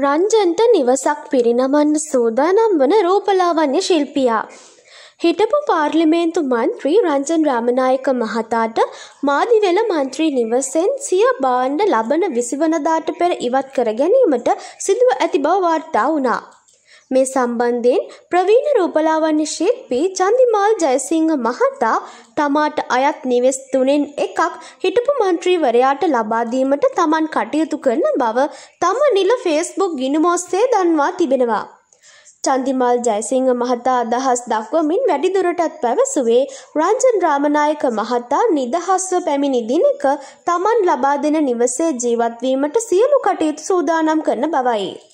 රංජන්ට නිවසක් පිරිනමන්න සූදානම් වන රූපලාවන්‍ය ශිල්පියා. හිටපු පාර්ලිමේන්තු මන්ත්‍රී රංජන් රාමනායක මහතාට මාදිවෙල මන්ත්‍රී නිවසෙන් සිය බාණ්ඩ ලබන විසිවනදාට පෙර ඉවත් කර ගැනීමට සිදුව ඇති බව වාර්තා වුණා. මේ සම්බන්ධයෙන් ප්‍රවීණ රූපලාවන්‍ය ශිල්පී චන්දිමාල් ජයසිංහ මහතා තමාට අයත් නිවෙස් තුනෙන් එකක් හිටපු මන්ත්‍රීවරයාට ලබා දීමට තමන් කටයුතු කරන බව තම නිල ෆේස්බුක් ගිණුම ඔස්සේ දන්වා තිබෙනවා. චන්දිමාල් ජයසිංහ මහතා අදහස් දක්වමින් වැඩිදුරටත් පැවසුවේ රංජන් රාමනායක මහතා නිදහස්ව පැමිණි දිනක තමන් ලබා දෙන නිවසේ ජීවත්වීමට සියලු කටයුතු සූදානම් කරන බවයි.